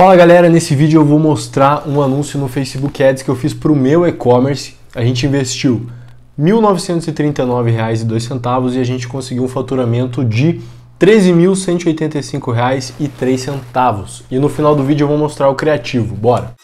Fala galera, nesse vídeo eu vou mostrar um anúncio no Facebook Ads que eu fiz para o meu e-commerce. A gente investiu R$ 1.939,02 e a gente conseguiu um faturamento de R$ 13.185,03. E no final do vídeo eu vou mostrar o criativo, bora!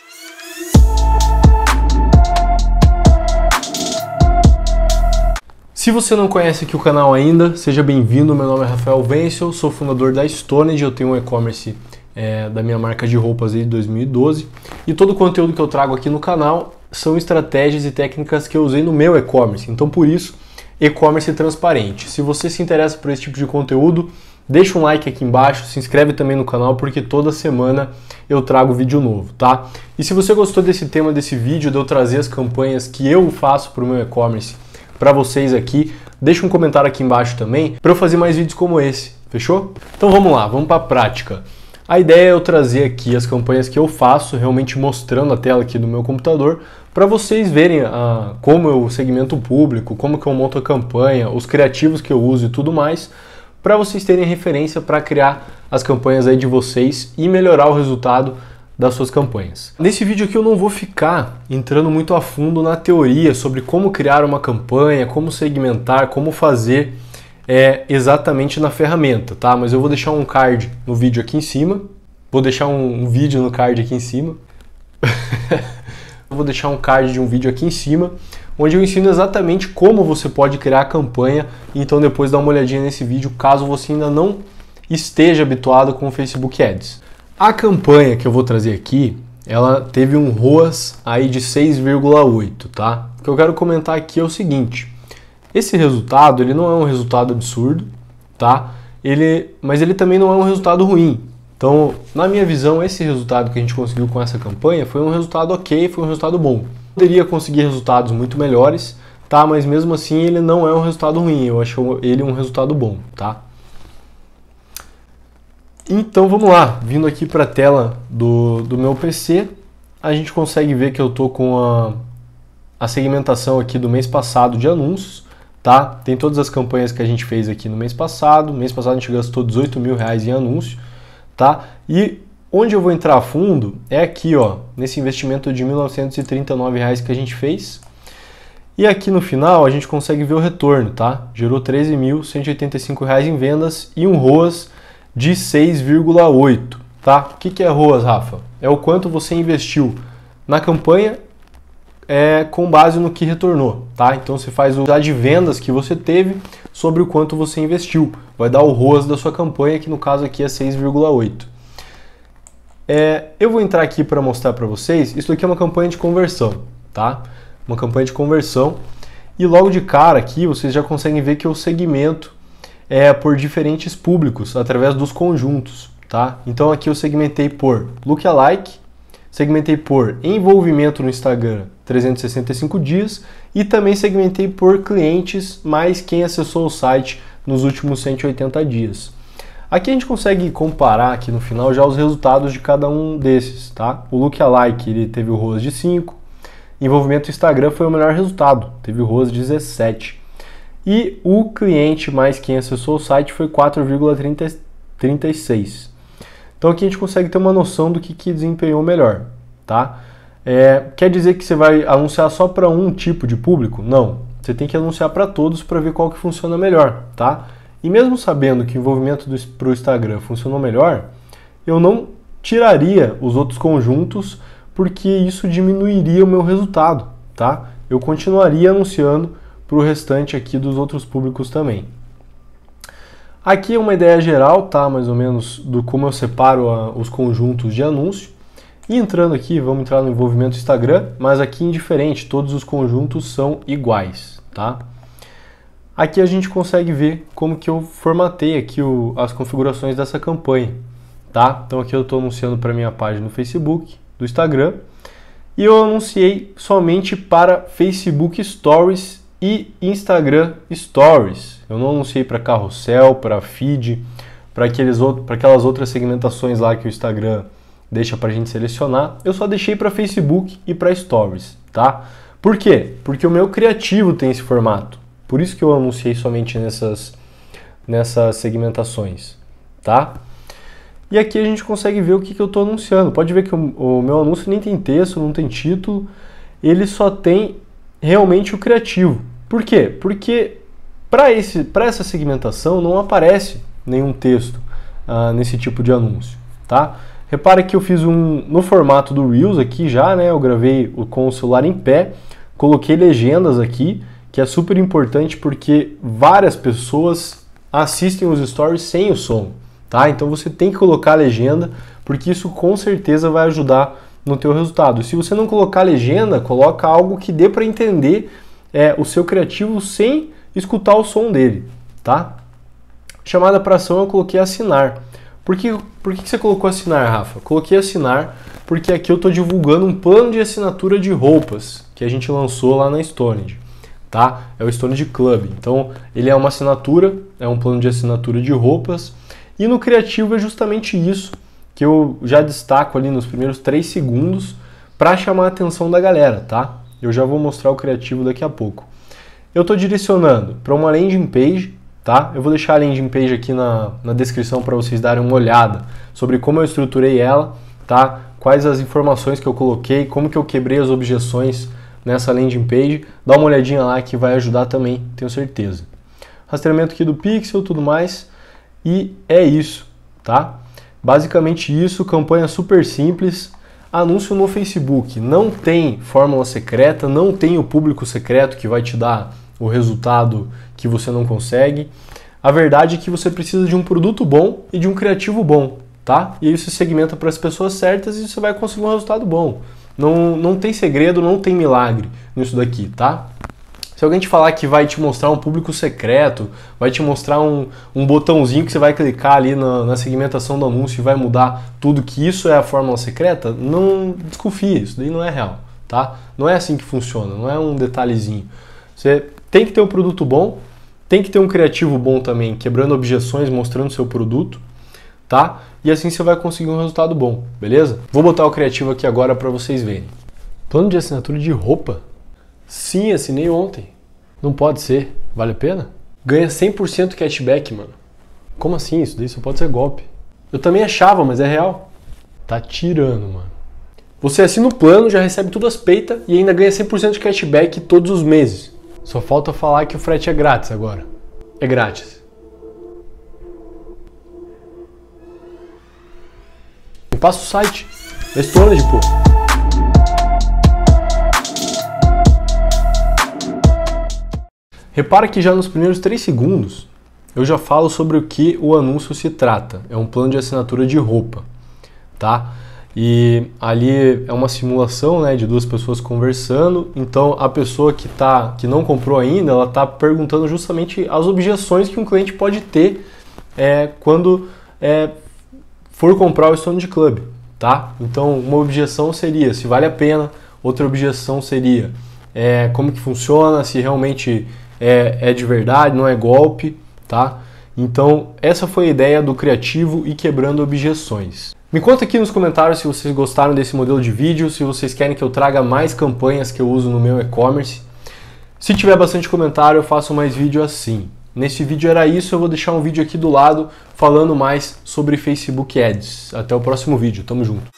Se você não conhece aqui o canal ainda, seja bem-vindo. Meu nome é Rafael Vencel, sou fundador da Stoned, eu tenho um e-commerce é, da minha marca de roupas de 2012. E todo o conteúdo que eu trago aqui no canal são estratégias e técnicas que eu usei no meu e-commerce. Então, por isso, e-commerce transparente. Se você se interessa por esse tipo de conteúdo, deixa um like aqui embaixo, se inscreve também no canal, porque toda semana eu trago vídeo novo, tá? E se você gostou desse tema, desse vídeo, de eu trazer as campanhas que eu faço para o meu e-commerce para vocês aqui, deixa um comentário aqui embaixo também para eu fazer mais vídeos como esse, fechou? Então vamos lá, vamos para a prática. A ideia é eu trazer aqui as campanhas que eu faço, realmente mostrando a tela aqui do meu computador, para vocês verem a, ah, como eu segmento o público, como que eu monto a campanha, os criativos que eu uso e tudo mais, para vocês terem referência para criar as campanhas aí de vocês e melhorar o resultado das suas campanhas. Nesse vídeo aqui eu não vou ficar entrando muito a fundo na teoria sobre como criar uma campanha, como segmentar, como fazer é exatamente na ferramenta, tá? Mas eu vou deixar um card no vídeo aqui em cima. Vou deixar um, um vídeo no card aqui em cima. vou deixar um card de um vídeo aqui em cima, onde eu ensino exatamente como você pode criar a campanha. Então depois dá uma olhadinha nesse vídeo, caso você ainda não esteja habituado com o Facebook Ads. A campanha que eu vou trazer aqui, ela teve um ROAS aí de 6,8, tá? O que eu quero comentar aqui é o seguinte, esse resultado, ele não é um resultado absurdo, tá? Ele, mas ele também não é um resultado ruim. Então, na minha visão, esse resultado que a gente conseguiu com essa campanha foi um resultado ok, foi um resultado bom. Poderia conseguir resultados muito melhores, tá? Mas mesmo assim, ele não é um resultado ruim. Eu acho ele um resultado bom, tá? Então vamos lá, vindo aqui para a tela do, do meu PC, a gente consegue ver que eu tô com a, a segmentação aqui do mês passado de anúncios tá? Tem todas as campanhas que a gente fez aqui no mês passado. mês passado a gente gastou 18 mil reais em anúncio, tá? E onde eu vou entrar a fundo é aqui, ó, nesse investimento de 1.939 reais que a gente fez. E aqui no final a gente consegue ver o retorno, tá? Gerou 13.185 reais em vendas e um ROAS de 6,8, tá? O que, que é ROAS, Rafa? É o quanto você investiu na campanha é, com base no que retornou, tá? Então você faz o de vendas que você teve sobre o quanto você investiu. Vai dar o ROAS da sua campanha, que no caso aqui é 6,8. É, eu vou entrar aqui para mostrar para vocês. Isso aqui é uma campanha de conversão, tá? Uma campanha de conversão. E logo de cara aqui vocês já conseguem ver que eu segmento é por diferentes públicos através dos conjuntos, tá? Então aqui eu segmentei por lookalike, segmentei por envolvimento no Instagram 365 dias e também segmentei por clientes mais quem acessou o site nos últimos 180 dias. Aqui a gente consegue comparar aqui no final já os resultados de cada um desses, tá? O lookalike ele teve o ROAS de 5, envolvimento no Instagram foi o melhor resultado, teve o ROAS 17. E o cliente mais quem acessou o site foi 4,36. Então aqui a gente consegue ter uma noção do que, que desempenhou melhor, tá? É, quer dizer que você vai anunciar só para um tipo de público? Não. Você tem que anunciar para todos para ver qual que funciona melhor, tá? E mesmo sabendo que o envolvimento para o Instagram funcionou melhor, eu não tiraria os outros conjuntos porque isso diminuiria o meu resultado, tá? Eu continuaria anunciando para o restante aqui dos outros públicos também. Aqui é uma ideia geral, tá? Mais ou menos do como eu separo a, os conjuntos de anúncio. E entrando aqui, vamos entrar no envolvimento Instagram, mas aqui indiferente, todos os conjuntos são iguais, tá? Aqui a gente consegue ver como que eu formatei aqui o, as configurações dessa campanha, tá? Então aqui eu estou anunciando para minha página no Facebook, do Instagram, e eu anunciei somente para Facebook Stories e Instagram Stories. Eu não anunciei para carrossel, para feed, para aquelas outras segmentações lá que o Instagram deixa para a gente selecionar. Eu só deixei para Facebook e para Stories, tá? Por quê? Porque o meu criativo tem esse formato. Por isso que eu anunciei somente nessas, nessas segmentações, tá? E aqui a gente consegue ver o que, que eu estou anunciando. Pode ver que o, o meu anúncio nem tem texto, não tem título. Ele só tem realmente o criativo. Por quê? Porque para essa segmentação não aparece nenhum texto uh, nesse tipo de anúncio, tá? repare que eu fiz um no formato do Reels aqui já, né? Eu gravei com o celular em pé, coloquei legendas aqui, que é super importante porque várias pessoas assistem os stories sem o som, tá? Então você tem que colocar a legenda, porque isso com certeza vai ajudar no teu resultado. Se você não colocar legenda, coloca algo que dê para entender é, o seu criativo sem escutar o som dele, tá? Chamada para ação eu coloquei assinar. Por que, por que, você colocou assinar, Rafa? Coloquei assinar porque aqui eu estou divulgando um plano de assinatura de roupas que a gente lançou lá na Stone, tá? É o Stoned Club. Então, ele é uma assinatura, é um plano de assinatura de roupas. E no criativo é justamente isso que eu já destaco ali nos primeiros 3 segundos para chamar a atenção da galera, tá? Eu já vou mostrar o criativo daqui a pouco. Eu estou direcionando para uma landing page, tá? Eu vou deixar a landing page aqui na, na descrição para vocês darem uma olhada sobre como eu estruturei ela, tá? Quais as informações que eu coloquei, como que eu quebrei as objeções nessa landing page. Dá uma olhadinha lá que vai ajudar também, tenho certeza. Rastreamento aqui do pixel, tudo mais. E é isso, tá? Basicamente isso, campanha super simples, anúncio no Facebook. Não tem fórmula secreta, não tem o público secreto que vai te dar o resultado que você não consegue. A verdade é que você precisa de um produto bom e de um criativo bom, tá? E aí você segmenta para as pessoas certas e você vai conseguir um resultado bom. Não, não tem segredo, não tem milagre nisso daqui, tá? Se alguém te falar que vai te mostrar um público secreto, vai te mostrar um, um botãozinho que você vai clicar ali na, na, segmentação do anúncio e vai mudar tudo, que isso é a fórmula secreta, não desconfie, isso daí não é real, tá? Não é assim que funciona, não é um detalhezinho. Você tem que ter um produto bom, tem que ter um criativo bom também, quebrando objeções, mostrando seu produto, tá? E assim você vai conseguir um resultado bom, beleza? Vou botar o criativo aqui agora para vocês verem. Plano de assinatura de roupa Sim, assinei ontem. Não pode ser. Vale a pena? Ganha 100% cashback, mano. Como assim? Isso daí só pode ser golpe. Eu também achava, mas é real. Tá tirando, mano. Você assina o plano, já recebe tudo as peitas e ainda ganha 100% de cashback todos os meses. Só falta falar que o frete é grátis agora. É grátis. Me passa o site da de pô. Repara que já nos primeiros 3 segundos eu já falo sobre o que o anúncio se trata. É um plano de assinatura de roupa, tá? E ali é uma simulação, né, de duas pessoas conversando. Então a pessoa que tá que não comprou ainda, ela tá perguntando justamente as objeções que um cliente pode ter é, quando é, for comprar o Stone Club, tá? Então uma objeção seria se vale a pena. Outra objeção seria é, como que funciona, se realmente é, é de verdade, não é golpe, tá? Então, essa foi a ideia do criativo e quebrando objeções. Me conta aqui nos comentários se vocês gostaram desse modelo de vídeo, se vocês querem que eu traga mais campanhas que eu uso no meu e-commerce. Se tiver bastante comentário, eu faço mais vídeo assim. Nesse vídeo era isso, eu vou deixar um vídeo aqui do lado falando mais sobre Facebook Ads. Até o próximo vídeo, tamo junto.